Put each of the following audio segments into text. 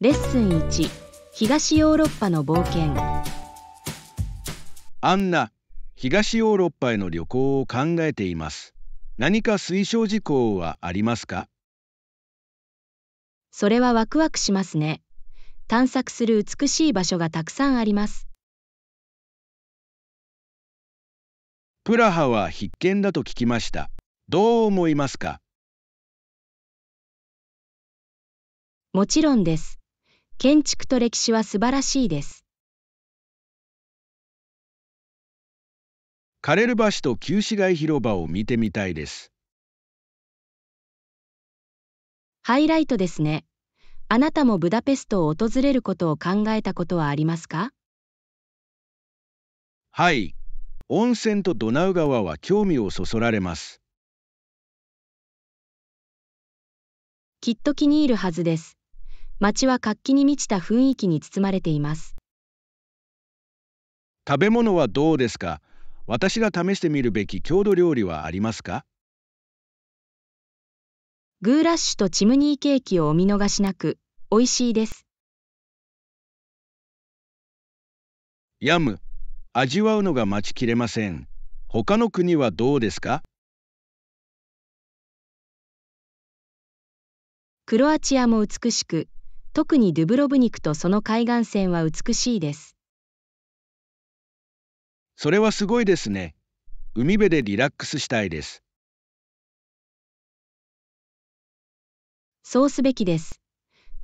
レッスン1東ヨーロッパの冒険アンナ東ヨーロッパへの旅行を考えています何か推奨事項はありますかそれはワクワクしますね探索する美しい場所がたくさんありますプラハは必見だと聞きましたどう思いますかもちろんです建築と歴史は素晴らしいです。カレル橋と旧市街広場を見てみたいです。ハイライトですね。あなたもブダペストを訪れることを考えたことはありますかはい。温泉とドナウ川は興味をそそられます。きっと気に入るはずです。街は活気に満ちた雰囲気に包まれています食べ物はどうですか私が試してみるべき郷土料理はありますかグーラッシュとチムニーケーキをお見逃しなく、美味しいです。ヤム、味わうのが待ちきれません。他の国はどうですかクロアチアも美しく、特にドゥブロブニクとその海岸線は美しいです。それはすごいですね。海辺でリラックスしたいです。そうすべきです。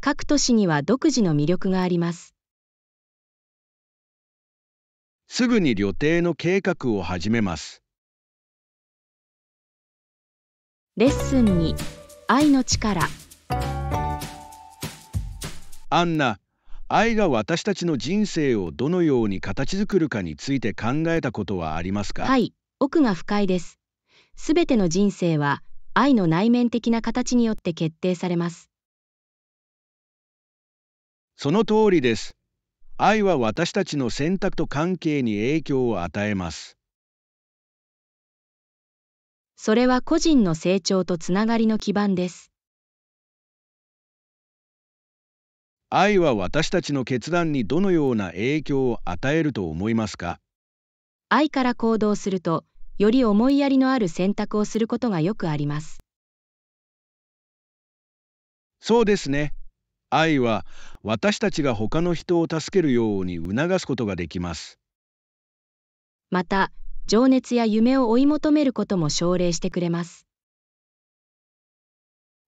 各都市には独自の魅力があります。すぐに旅程の計画を始めます。レッスン2愛の力アンナ愛が私たちの人生をどのように形作るかについて考えたことはありますかはい奥が深いですすべての人生は愛の内面的な形によって決定されますその通りです愛は私たちの選択と関係に影響を与えますそれは個人の成長とつながりの基盤です愛は私たちの決断にどのような影響を与えると思いますか愛から行動すると、より思いやりのある選択をすることがよくあります。そうですね。愛は私たちが他の人を助けるように促すことができます。また、情熱や夢を追い求めることも奨励してくれます。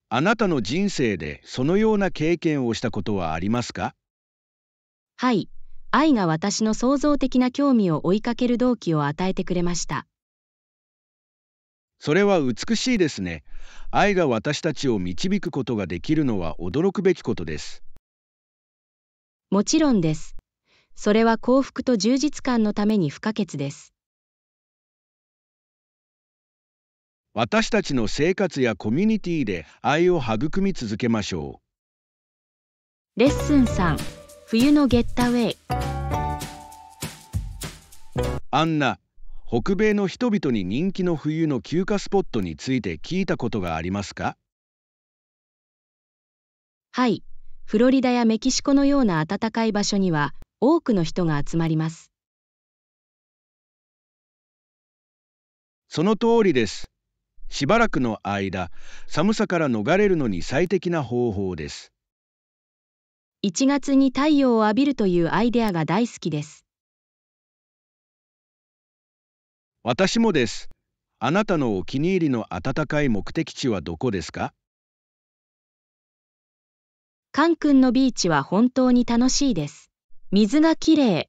あなたの人生でそのような経験をしたことはありますかはい、愛が私の創造的な興味を追いかける動機を与えてくれました。それは美しいですね。愛が私たちを導くことができるのは驚くべきことです。もちろんです。それは幸福と充実感のために不可欠です。私たちの生活やコミュニティで愛を育み続けましょうレッスン3冬のゲッタウェイアンナ北米の人々に人気の冬の休暇スポットについて聞いたことがありますかはいフロリダやメキシコのような暖かい場所には多くの人が集まりますその通りですしばらくの間寒さから逃れるのに最適な方法です1月に太陽を浴びるというアイデアが大好きです私もですあなたのお気に入りの暖かい目的地はどこですかカン君のビーチは本当に楽しいです水がきれい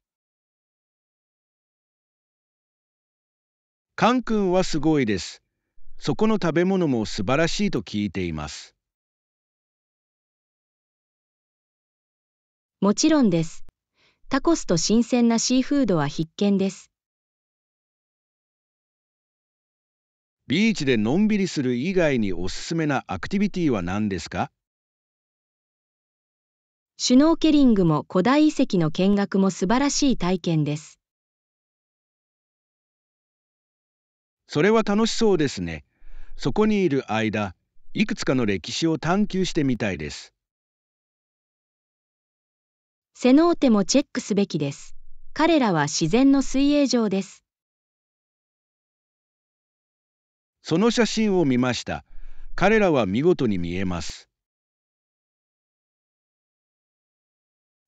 カン君はすごいですそこの食べ物も素晴らしいと聞いています。もちろんです。タコスと新鮮なシーフードは必見です。ビーチでのんびりする以外におすすめなアクティビティは何ですかシュノーケリングも古代遺跡の見学も素晴らしい体験です。それは楽しそうですね。そこにいる間いくつかの歴史を探求してみたいですセノーテもチェックすべきです彼らは自然の水泳場ですその写真を見ました彼らは見事に見えます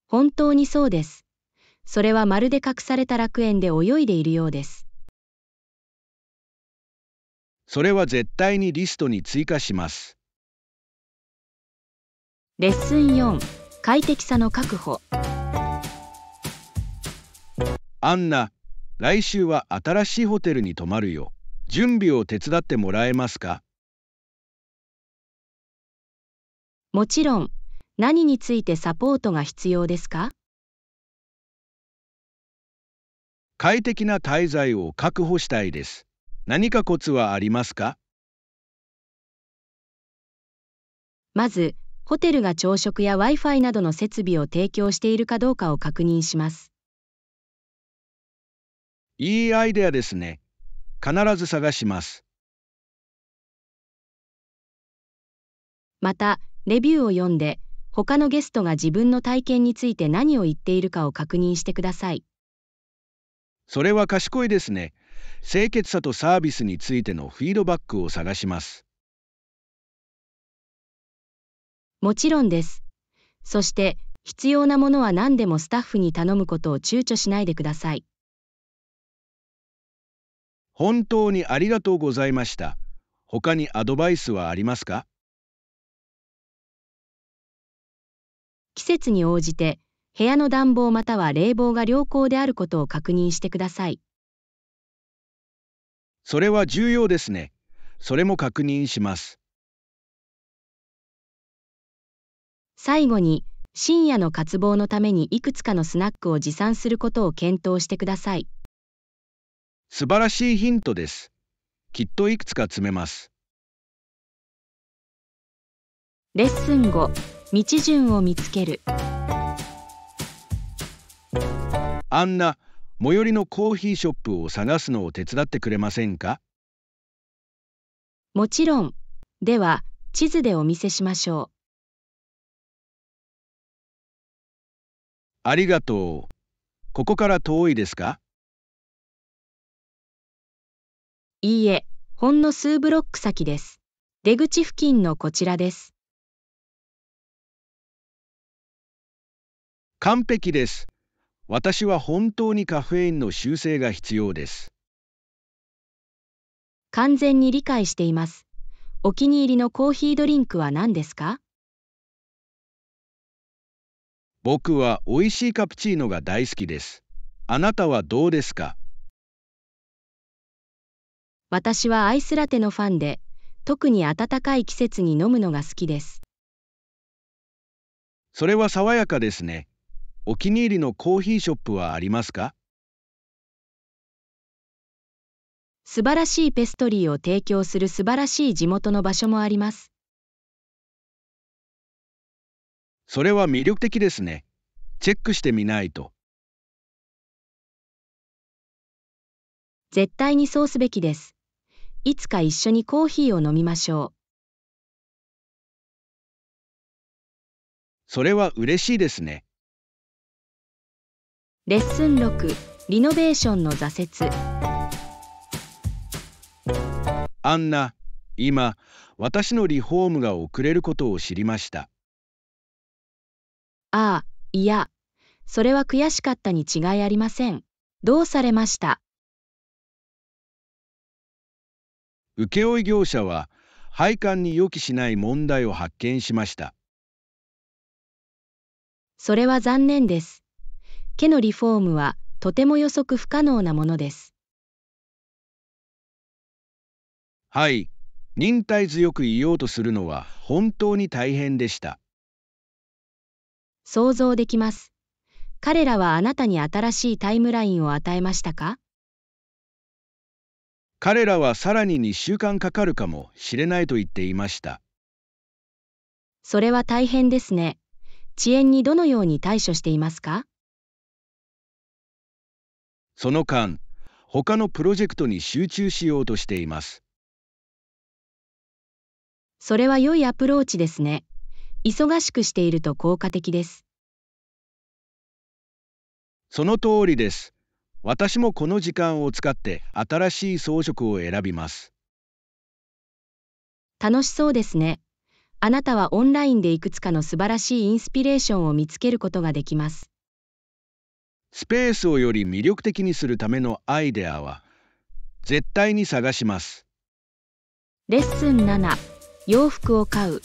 本当にそうですそれはまるで隠された楽園で泳いでいるようですそれは絶対にリストに追加します。レッスン4快適さの確保アンナ、来週は新しいホテルに泊まるよ。準備を手伝ってもらえますかもちろん、何についてサポートが必要ですか快適な滞在を確保したいです。何かコツはありますかまず、ホテルが朝食や Wi-Fi などの設備を提供しているかどうかを確認します。いいアイデアですね。必ず探します。また、レビューを読んで、他のゲストが自分の体験について何を言っているかを確認してください。それは賢いですね。清潔さとサービスについてのフィードバックを探します。もちろんです。そして、必要なものは何でもスタッフに頼むことを躊躇しないでください。本当にありがとうございました。他にアドバイスはありますか季節に応じて部屋の暖房または冷房が良好であることを確認してください。それは重要ですね。それも確認します。最後に、深夜の渇望のためにいくつかのスナックを持参することを検討してください。素晴らしいヒントです。きっといくつか詰めます。レッスン5道順を見つけるアンナ最寄りのコーヒーショップを探すのを手伝ってくれませんかもちろん。では、地図でお見せしましょう。ありがとう。ここから遠いですかいいえ、ほんの数ブロック先です。出口付近のこちらです。完璧です。私は本当にカフェインの修正が必要です。完全に理解しています。お気に入りのコーヒードリンクは何ですか僕は美味しいカプチーノが大好きです。あなたはどうですか私はアイスラテのファンで、特に暖かい季節に飲むのが好きです。それは爽やかですね。お気に入りのコーヒーショップはありますか素晴らしいペストリーを提供する素晴らしい地元の場所もあります。それは魅力的ですね。チェックしてみないと。絶対にそうすべきです。いつか一緒にコーヒーを飲みましょう。それは嬉しいですね。レッスン6リノベーションの挫折アンナ今私のリフォームが遅れることを知りましたああいやそれは悔しかったに違いありませんどうされました請負業者は配管に予期しない問題を発見しましたそれは残念です家のリフォームはとても予測不可能なものです。はい、忍耐強く言おうとするのは本当に大変でした。想像できます。彼らはあなたに新しいタイムラインを与えましたか彼らはさらに2週間かかるかもしれないと言っていました。それは大変ですね。遅延にどのように対処していますかその間、他のプロジェクトに集中しようとしています。それは良いアプローチですね。忙しくしていると効果的です。その通りです。私もこの時間を使って新しい装飾を選びます。楽しそうですね。あなたはオンラインでいくつかの素晴らしいインスピレーションを見つけることができます。スペースをより魅力的にするためのアイデアは絶対に探しますレッスン7洋服を買う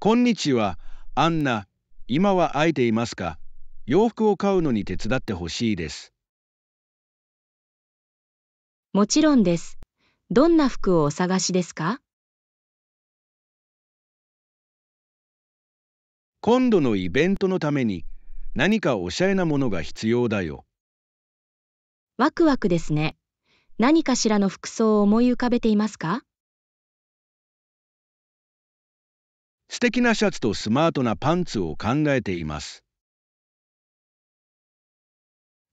こんにちはアンナ今は会えていますか洋服を買うのに手伝ってほしいですもちろんですどんな服をお探しですか今度のイベントのために何かおしゃれなものが必要だよ。ワクワクですね。何かしらの服装を思い浮かべていますか素敵なシャツとスマートなパンツを考えています。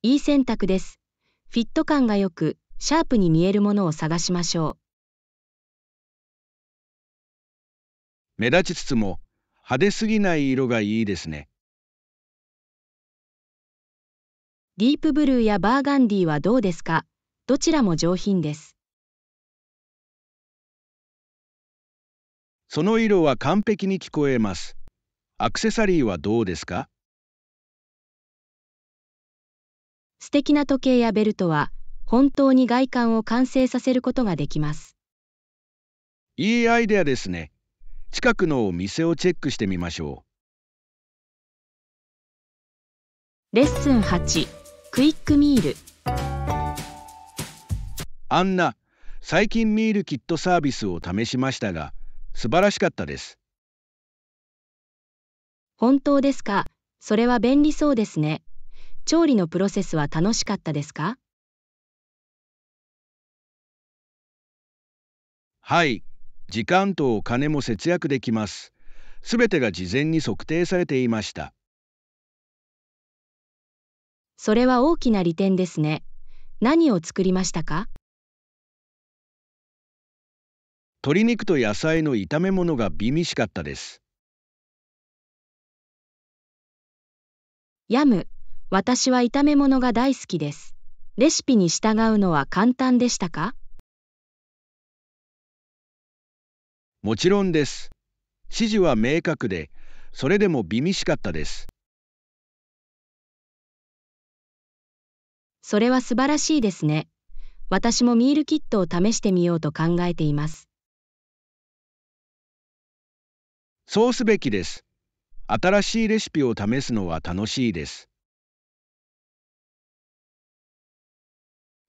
いい選択です。フィット感がよく、シャープに見えるものを探しましょう。目立ちつつも、派手すぎない色がいいですね。ディープブルーやバーガンディーはどうですかどちらも上品です。その色は完璧に聞こえます。アクセサリーはどうですか素敵な時計やベルトは本当に外観を完成させることができます。いいアイデアですね。近くのお店をチェックしてみましょう。レッスン8クイックミールアンナ、最近ミールキットサービスを試しましたが、素晴らしかったです。本当ですかそれは便利そうですね。調理のプロセスは楽しかったですかはい、時間とお金も節約できます。すべてが事前に測定されていました。それは大きな利点ですね。何を作りましたか鶏肉と野菜の炒め物が美味しかったです。ヤム、私は炒め物が大好きです。レシピに従うのは簡単でしたかもちろんです。指示は明確で、それでも微々しかったです。それは素晴らしいですね。私もミールキットを試してみようと考えています。そうすべきです。新しいレシピを試すのは楽しいです。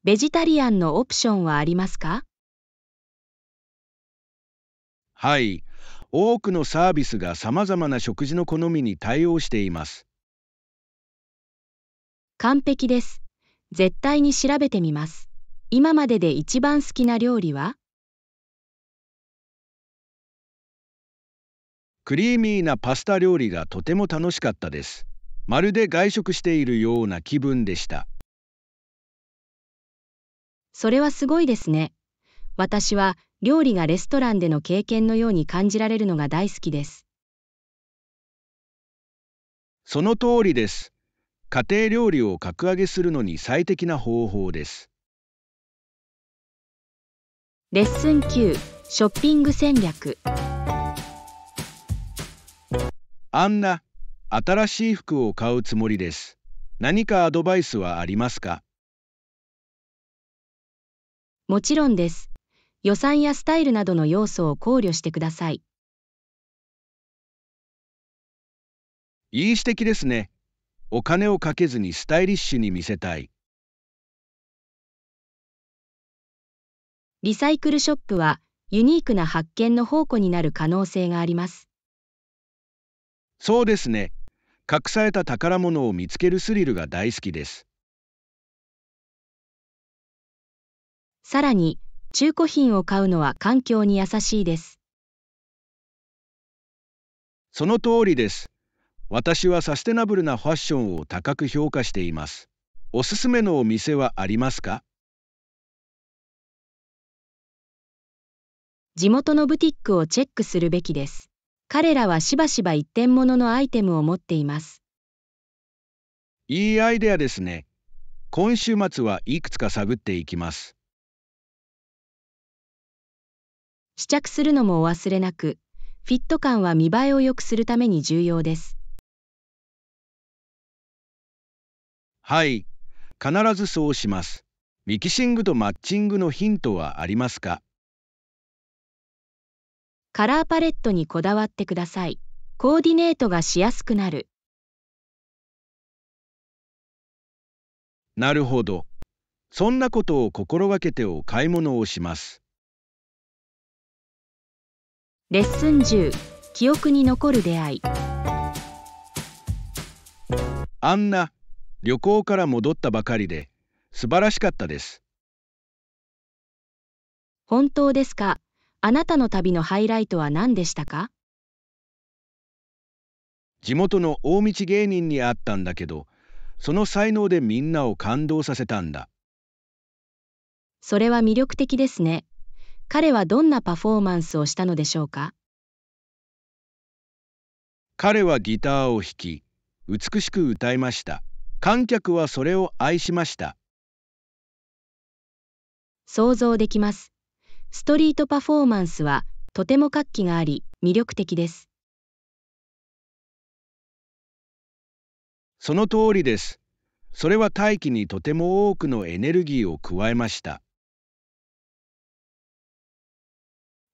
ベジタリアンのオプションはありますかはい。多くのサービスが様々な食事の好みに対応しています。完璧です。絶対に調べてみます。今までで一番好きな料理はクリーミーなパスタ料理がとても楽しかったです。まるで外食しているような気分でした。それはすごいですね。私は料理がレストランでの経験のように感じられるのが大好きです。その通りです。家庭料理を格上げするのに最適な方法です。レッスン9ショッピング戦略あんな新しい服を買うつもりです。何かアドバイスはありますかもちろんです。予算やスタイルなどの要素を考慮してください。いい指摘ですね。お金をかけずにスタイリッシュに見せたい。リサイクルショップはユニークな発見の宝庫になる可能性があります。そうですね。隠された宝物を見つけるスリルが大好きです。さらに、中古品を買うのは環境に優しいです。その通りです。私はサステナブルなファッションを高く評価しています。おすすめのお店はありますか地元のブティックをチェックするべきです。彼らはしばしば一点もののアイテムを持っています。いいアイデアですね。今週末はいくつか探っていきます。試着するのもお忘れなく、フィット感は見栄えを良くするために重要です。はい、必ずそうします。ミキシングとマッチングのヒントはありますかカラーパレットにこだわってください。コーディネートがしやすくなる。なるほど。そんなことを心がけてお買い物をします。レッスン10記憶に残る出会いあんな旅行から戻ったばかりで素晴らしかったです本当ですかあなたの旅のハイライトは何でしたか地元の大道芸人に会ったんだけどその才能でみんなを感動させたんだそれは魅力的ですね彼はどんなパフォーマンスをしたのでしょうか彼はギターを弾き、美しく歌いました。観客はそれを愛しました。想像できます。ストリートパフォーマンスはとても活気があり、魅力的です。その通りです。それは大気にとても多くのエネルギーを加えました。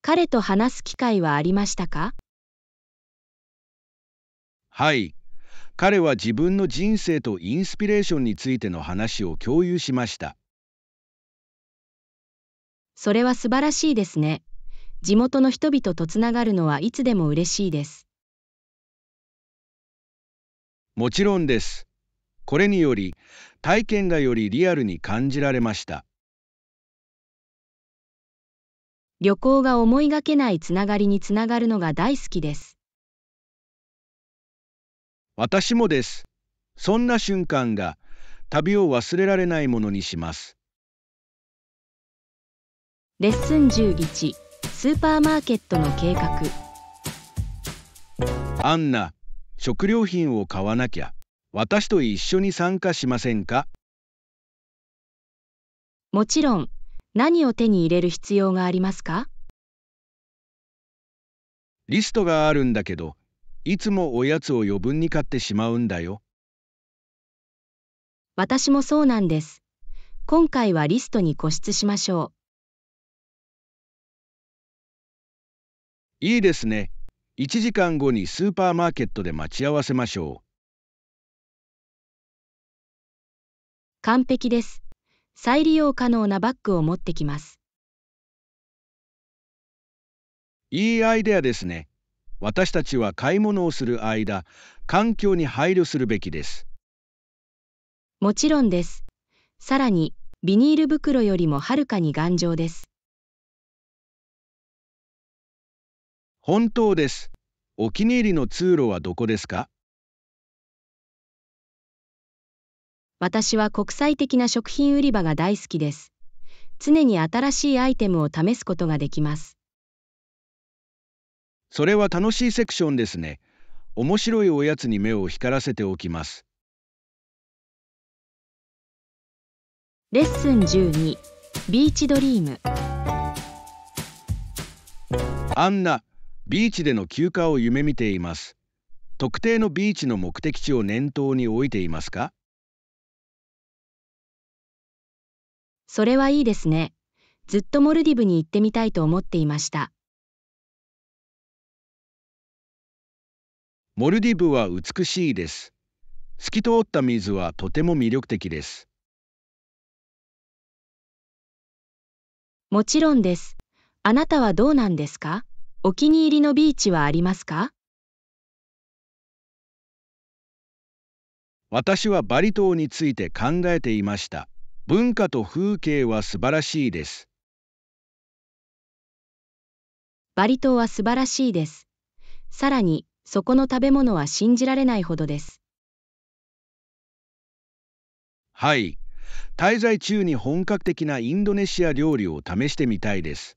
彼と話す機会はありましたかはい。彼は自分の人生とインスピレーションについての話を共有しました。それは素晴らしいですね。地元の人々とつながるのはいつでも嬉しいです。もちろんです。これにより、体験がよりリアルに感じられました。旅行が思いがけないつながりにつながるのが大好きです。私もです。そんな瞬間が旅を忘れられないものにします。レッスン11スーパーマーケットの計画アンナ、食料品を買わなきゃ。私と一緒に参加しませんかもちろん、何を手に入れる必要がありますかリストがあるんだけど、いつもおやつを余分に買ってしまうんだよ。私もそうなんです。今回はリストに固執しましょう。いいですね。1時間後にスーパーマーケットで待ち合わせましょう。完璧です。再利用可能なバッグを持ってきます。いいアイデアですね。私たちは買い物をする間、環境に配慮するべきです。もちろんです。さらに、ビニール袋よりもはるかに頑丈です。本当です。お気に入りの通路はどこですか私は国際的な食品売り場が大好きです。常に新しいアイテムを試すことができます。それは楽しいセクションですね。面白いおやつに目を光らせておきます。レッスン12ビーチドリームアンナ、ビーチでの休暇を夢見ています。特定のビーチの目的地を念頭に置いていますかそれはいいですね。ずっとモルディブに行ってみたいと思っていました。モルディブは美しいです。透き通った水はとても魅力的です。もちろんです。あなたはどうなんですかお気に入りのビーチはありますか私はバリ島について考えていました。文化と風景は素晴らしいです。バリ島は素晴らしいです。さらに、そこの食べ物は信じられないほどです。はい。滞在中に本格的なインドネシア料理を試してみたいです。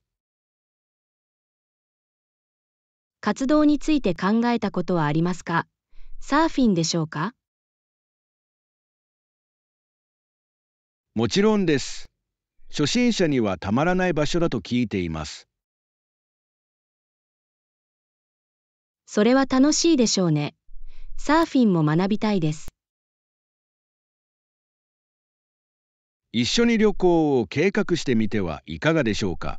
活動について考えたことはありますかサーフィンでしょうかもちろんです。初心者にはたまらない場所だと聞いています。それは楽しいでしょうね。サーフィンも学びたいです。一緒に旅行を計画してみてはいかがでしょうか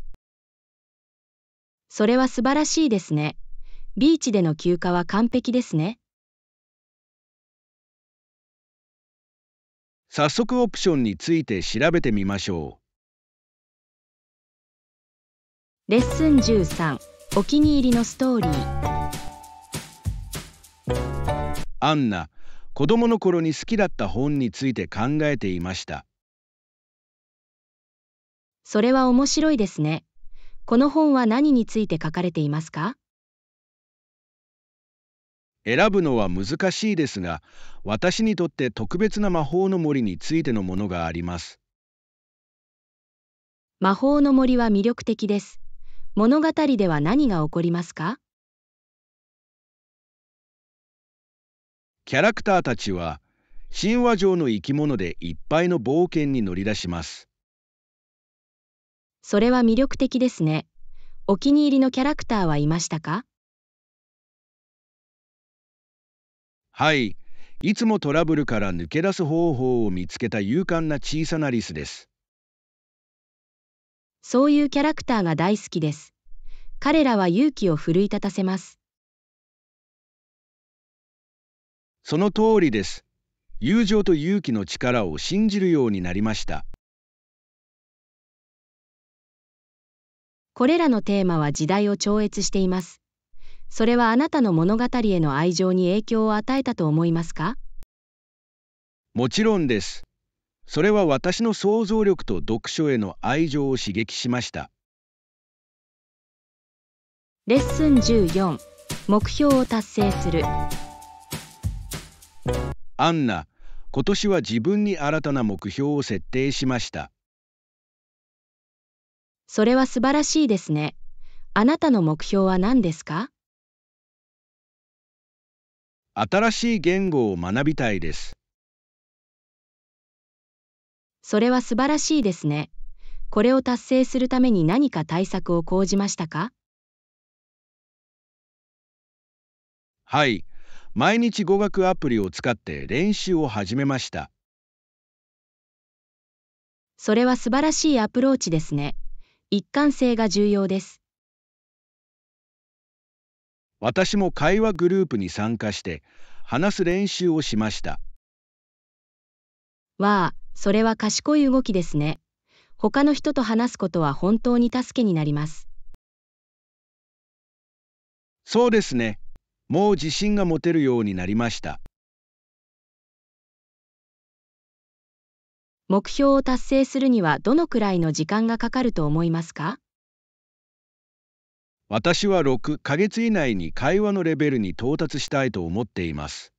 それは素晴らしいですね。ビーチでの休暇は完璧ですね。早速オプションについて調べてみましょうレッスン13お気に入りのストーリーアンナ子供の頃に好きだった本について考えていましたそれは面白いですねこの本は何について書かれていますか選ぶのは難しいですが私にとって特別な魔法の森についてのものがあります魔法の森は魅力的です物語では何が起こりますかキャラクターたちは神話上の生き物でいっぱいの冒険に乗り出しますそれは魅力的ですねお気に入りのキャラクターはいましたかはい。いつもトラブルから抜け出す方法を見つけた勇敢な小さなリスです。そういうキャラクターが大好きです。彼らは勇気を奮い立たせます。その通りです。友情と勇気の力を信じるようになりました。これらのテーマは時代を超越しています。それはあなたの物語への愛情に影響を与えたと思いますかもちろんです。それは私の想像力と読書への愛情を刺激しました。レッスン14目標を達成するアンナ、今年は自分に新たな目標を設定しました。それは素晴らしいですね。あなたの目標は何ですか新しい言語を学びたいです。それは素晴らしいですね。これを達成するために何か対策を講じましたかはい。毎日語学アプリを使って練習を始めました。それは素晴らしいアプローチですね。一貫性が重要です。私も会話グループに参加して話す練習をしました。わあ、それは賢い動きですね。他の人と話すことは本当に助けになります。そうですね。もう自信が持てるようになりました。目標を達成するにはどのくらいの時間がかかると思いますか私は6ヶ月以内に会話のレベルに到達したいと思っています。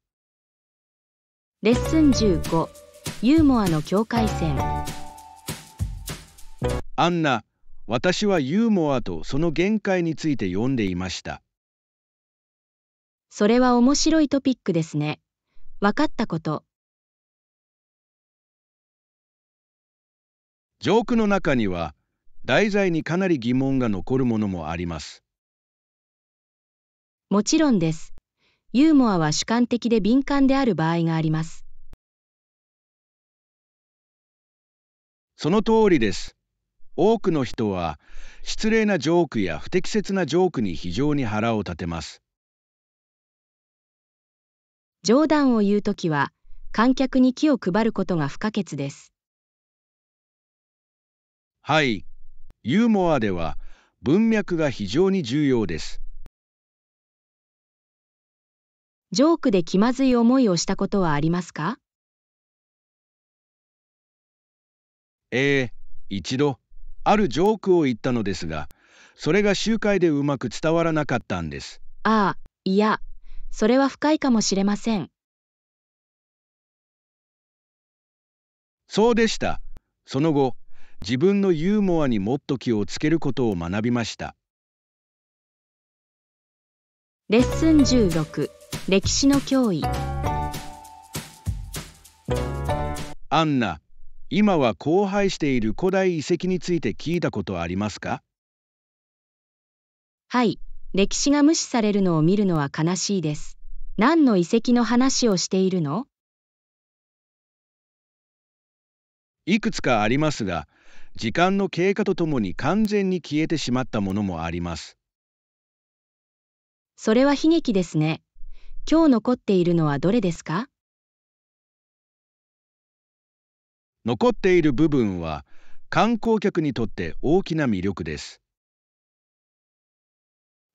レッスン15ユーモアの境界線アンナ、私はユーモアとその限界について読んでいました。それは面白いトピックですね。分かったこと。ジョークの中には、題材にかなり疑問が残るものもあります。もちろんです。ユーモアは主観的で敏感である場合があります。その通りです。多くの人は失礼なジョークや不適切なジョークに非常に腹を立てます。冗談を言うときは観客に気を配ることが不可欠です。はい、ユーモアでは文脈が非常に重要です。ジョークで気まずい思いをしたことはありますかええー、一度、あるジョークを言ったのですが、それが集会でうまく伝わらなかったんです。ああ、いや、それは深いかもしれません。そうでした。その後、自分のユーモアにもっと気をつけることを学びましたレッスン16歴史の脅威アンナ今は荒廃している古代遺跡について聞いたことありますかはい歴史が無視されるのを見るのは悲しいです何の遺跡の話をしているのいくつかありますが時間の経過とともに完全に消えてしまったものもあります。それは悲劇ですね。今日残っているのはどれですか残っている部分は観光客にとって大きな魅力です。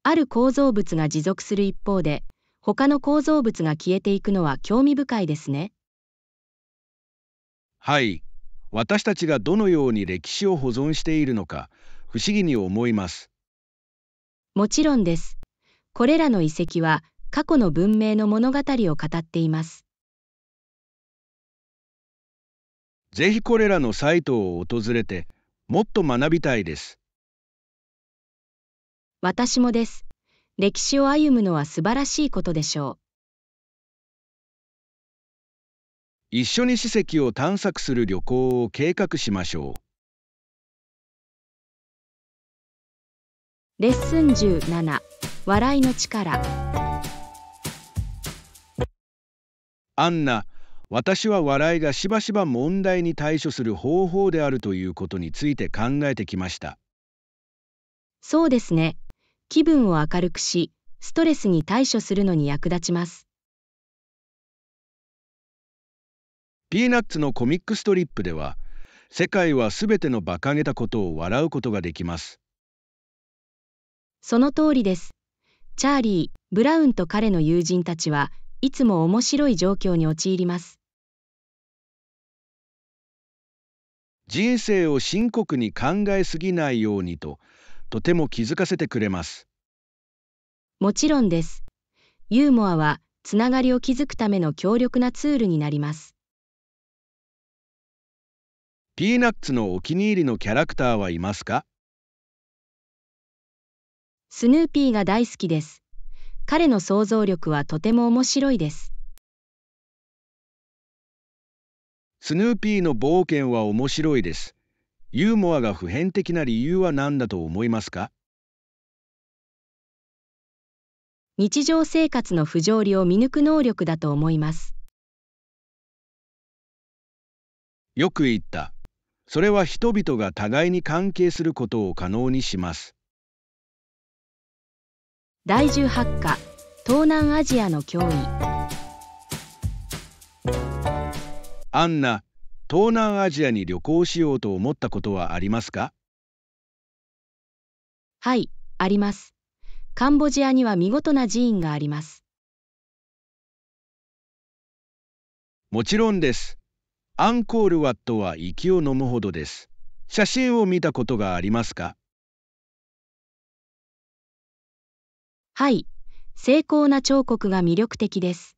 ある構造物が持続する一方で、他の構造物が消えていくのは興味深いですね。はい、私たちがどのように歴史を保存しているのか不思議に思いますもちろんですこれらの遺跡は過去の文明の物語を語っていますぜひこれらのサイトを訪れてもっと学びたいです私もです歴史を歩むのは素晴らしいことでしょう一緒に史跡を探索する旅行を計画しましょう。レッスン十七、笑いの力アンナ私は笑いがしばしば問題に対処する方法であるということについて考えてきましたそうですね気分を明るくしストレスに対処するのに役立ちますピーナッツのコミックストリップでは、世界はすべての馬鹿げたことを笑うことができます。その通りです。チャーリー・ブラウンと彼の友人たちはいつも面白い状況に陥ります。人生を深刻に考えすぎないようにと、とても気づかせてくれます。もちろんです。ユーモアは、つながりを築くための強力なツールになります。ピーナッツのお気に入りのキャラクターはいますかスヌーピーが大好きです。彼の想像力はとても面白いです。スヌーピーの冒険は面白いです。ユーモアが普遍的な理由は何だと思いますか日常生活の不条理を見抜く能力だと思います。よく言った。それは人々が互いに関係することを可能にします第18課東南アジアの脅威アンナ東南アジアに旅行しようと思ったことはありますかはいありますカンボジアには見事な寺院がありますもちろんですアンコールワットは息を呑むほどです。写真を見たことがありますかはい、精巧な彫刻が魅力的です。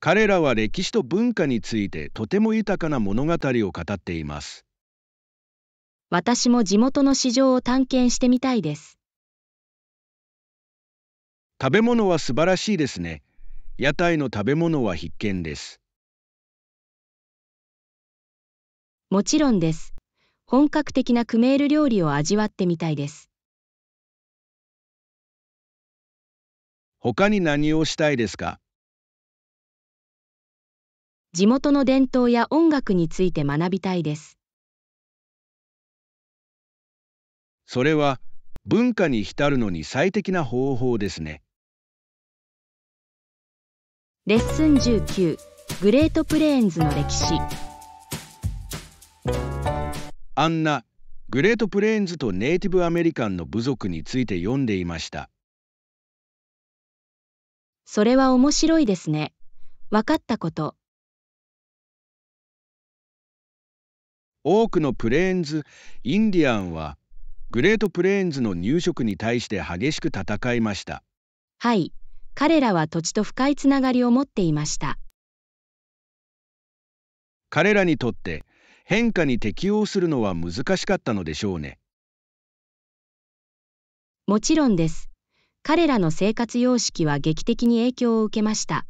彼らは歴史と文化についてとても豊かな物語を語っています。私も地元の市場を探検してみたいです。食べ物は素晴らしいですね。屋台の食べ物は必見です。もちろんです。本格的なクメール料理を味わってみたいです。他に何をしたいですか地元の伝統や音楽について学びたいです。それは文化に浸るのに最適な方法ですね。レッスン19グレートプレーンズの歴史アンナグレートプレーンズとネイティブアメリカンの部族について読んでいましたそれは面白いですね分かったこと多くのプレーンズインディアンはグレートプレーンズの入植に対して激しく戦いましたはい彼らは土地と深いつながりを持っていました。彼らにとって変化に適応するのは難しかったのでしょうね。もちろんです。彼らの生活様式は劇的に影響を受けました。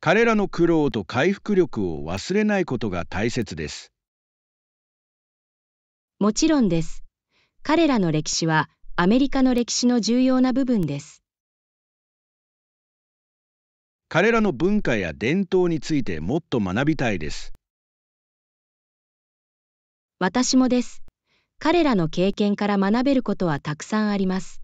彼らの苦労と回復力を忘れないことが大切です。もちろんです。彼らの歴史はアメリカの歴史の重要な部分です。彼らの文化や伝統についてもっと学びたいです。私もです。彼らの経験から学べることはたくさんあります。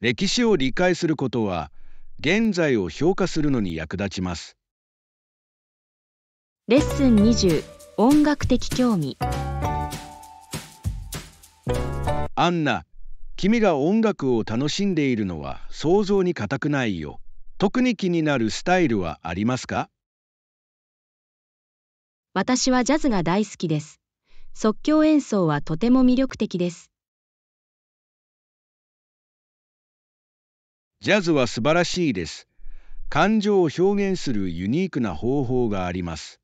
歴史を理解することは、現在を評価するのに役立ちます。レッスン20音楽的興味アンナ、君が音楽を楽しんでいるのは想像に難くないよ。特に気になるスタイルはありますか私はジャズが大好きです。即興演奏はとても魅力的です。ジャズは素晴らしいです。感情を表現するユニークな方法があります。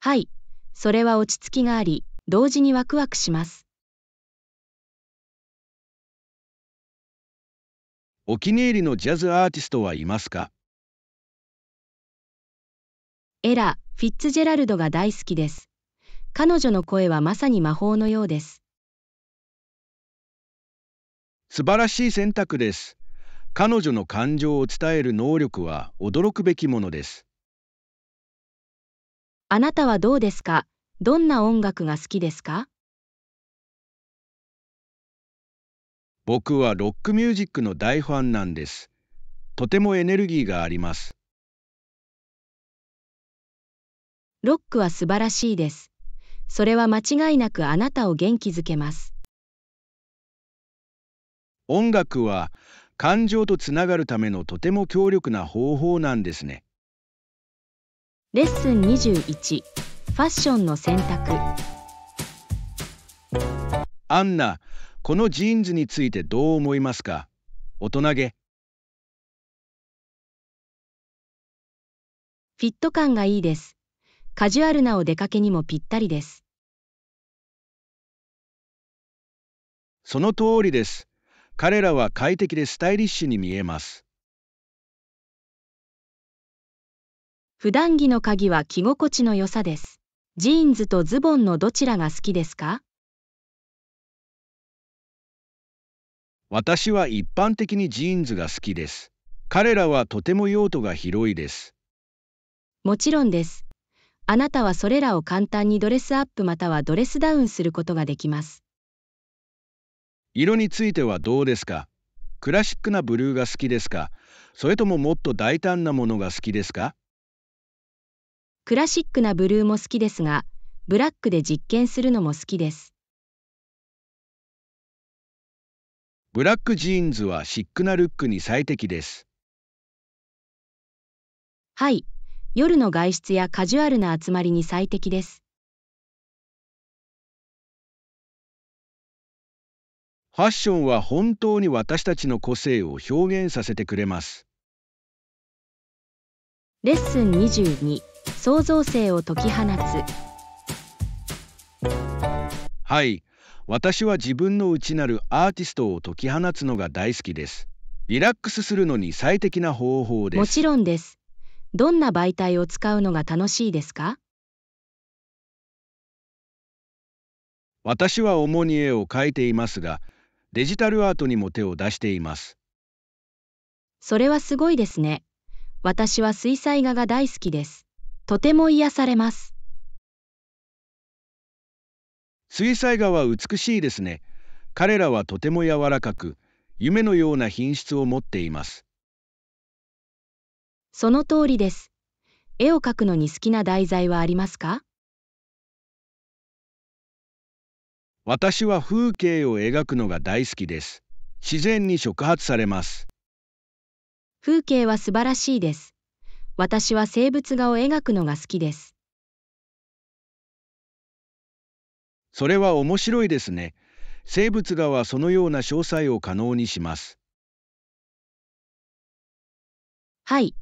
はい、それは落ち着きがあり、同時にワクワクします。お気に入りのジャズアーティストはいますかエラ・フィッツジェラルドが大好きです。彼女の声はまさに魔法のようです。素晴らしい選択です。彼女の感情を伝える能力は驚くべきものです。あなたはどうですかどんな音楽が好きですか僕はロックミュージックの大ファンなんです。とてもエネルギーがあります。ロックは素晴らしいです。それは間違いなくあなたを元気づけます。音楽は感情とつながるためのとても強力な方法なんですね。レッスン21ファッションの選択アンナこのジーンズについてどう思いますか大人げフィット感がいいですカジュアルなお出かけにもぴったりですその通りです彼らは快適でスタイリッシュに見えます普段着の鍵は着心地の良さです。ジーンズとズボンのどちらが好きですか私は一般的にジーンズが好きです。彼らはとても用途が広いです。もちろんです。あなたはそれらを簡単にドレスアップまたはドレスダウンすることができます。色についてはどうですかクラシックなブルーが好きですかそれとももっと大胆なものが好きですかクラシックなブルーも好きですが、ブラックで実験するのも好きです。ブラックジーンズはシックなルックに最適です。はい、夜の外出やカジュアルな集まりに最適です。ファッションは本当に私たちの個性を表現させてくれます。レッスン22想造性を解き放つはい私は自分の内なるアーティストを解き放つのが大好きですリラックスするのに最適な方法ですもちろんですどんな媒体を使うのが楽しいですか私は主に絵を描いていますがデジタルアートにも手を出していますそれはすごいですね私は水彩画が大好きですとても癒されます。水彩画は美しいですね。彼らはとても柔らかく、夢のような品質を持っています。その通りです。絵を描くのに好きな題材はありますか私は風景を描くのが大好きです。自然に触発されます。風景は素晴らしいです。私は生物画を描くのが好きです。それは面白いですね。生物画はそのような詳細を可能にします。はい。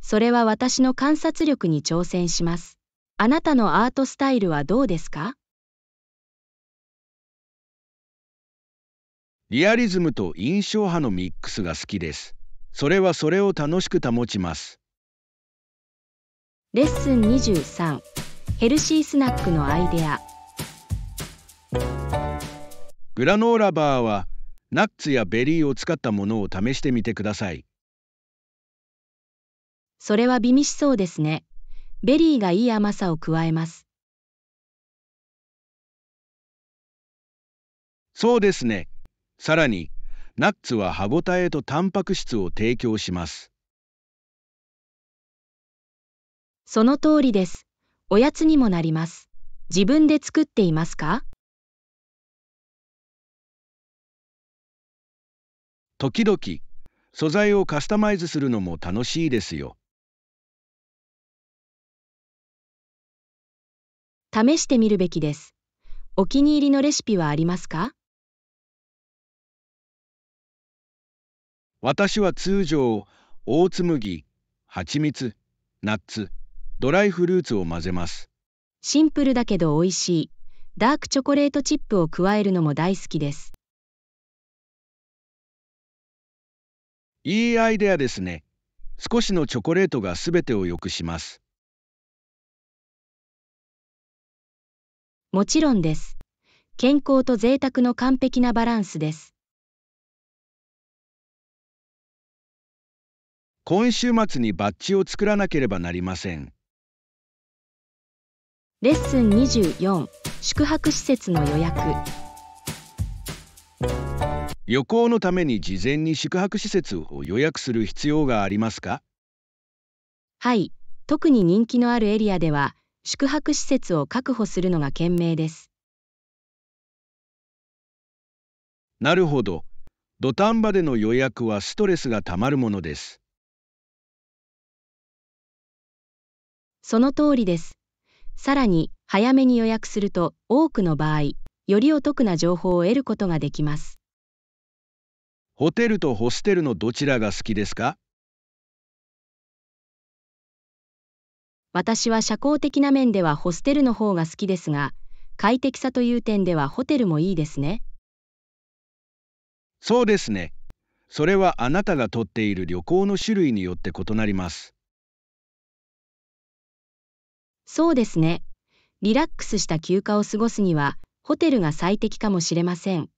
それは私の観察力に挑戦します。あなたのアートスタイルはどうですかリアリズムと印象派のミックスが好きです。それはそれを楽しく保ちます。レッスン23ヘルシースナックのアイデアグラノーラバーはナッツやベリーを使ったものを試してみてくださいそれは美味しそうですねベリーがいい甘さを加えますそうですねさらにナッツは歯ごたえとタンパク質を提供しますその通りです。おやつにもなります。自分で作っていますか時々、素材をカスタマイズするのも楽しいですよ。試してみるべきです。お気に入りのレシピはありますか私は通常、大粒麦、蜂蜜、ナッツ、ドライフルーツを混ぜます。シンプルだけど美味しい。ダークチョコレートチップを加えるのも大好きです。いいアイデアですね。少しのチョコレートがすべてを良くします。もちろんです。健康と贅沢の完璧なバランスです。今週末にバッジを作らなければなりません。レッスン24宿泊施設の予約旅行のために事前に宿泊施設を予約する必要がありますかはい特に人気のあるエリアでは宿泊施設を確保するのが賢明ですなるほど土壇場での予約はストレスがたまるものですその通りですさらに、早めに予約すると、多くの場合、よりお得な情報を得ることができます。ホテルとホステルのどちらが好きですか私は社交的な面ではホステルの方が好きですが、快適さという点ではホテルもいいですね。そうですね。それはあなたがとっている旅行の種類によって異なります。そうですね。リラックスした休暇を過ごすには、ホテルが最適かもしれません。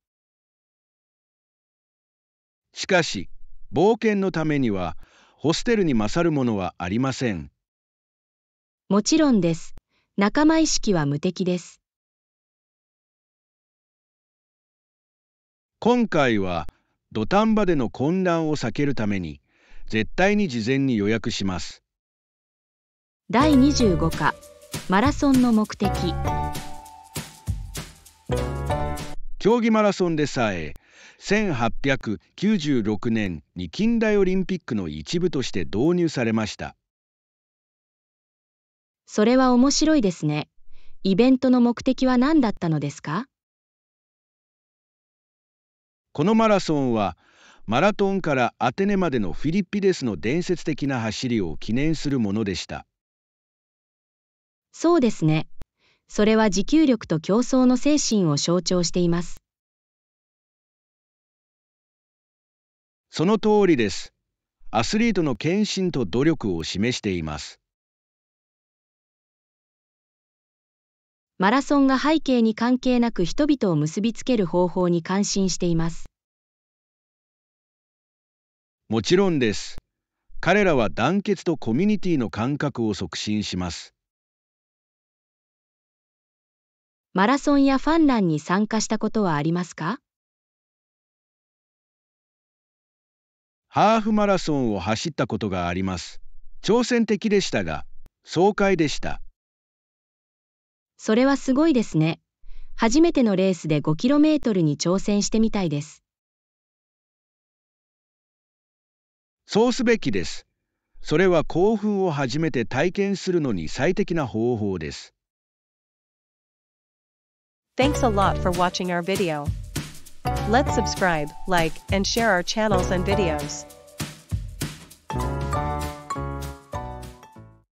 しかし、冒険のためには、ホステルに勝るものはありません。もちろんです。仲間意識は無敵です。今回は、土壇場での混乱を避けるために、絶対に事前に予約します。第25課マラソンの目的競技マラソンでさえ1896年に近代オリンピックの一部として導入されましたそれは面白いですねイベントの目的は何だったのですかこのマラソンはマラトンからアテネまでのフィリッピデスの伝説的な走りを記念するものでしたそうですね。それは持久力と競争の精神を象徴しています。その通りです。アスリートの献身と努力を示しています。マラソンが背景に関係なく人々を結びつける方法に感心しています。もちろんです。彼らは団結とコミュニティの感覚を促進します。マラソンやファンランに参加したことはありますかハーフマラソンを走ったことがあります。挑戦的でしたが、爽快でした。それはすごいですね。初めてのレースで 5km に挑戦してみたいです。そうすべきです。それは興奮を初めて体験するのに最適な方法です。Thanks a lot for watching our video. Let's subscribe, like, and share our channels and videos.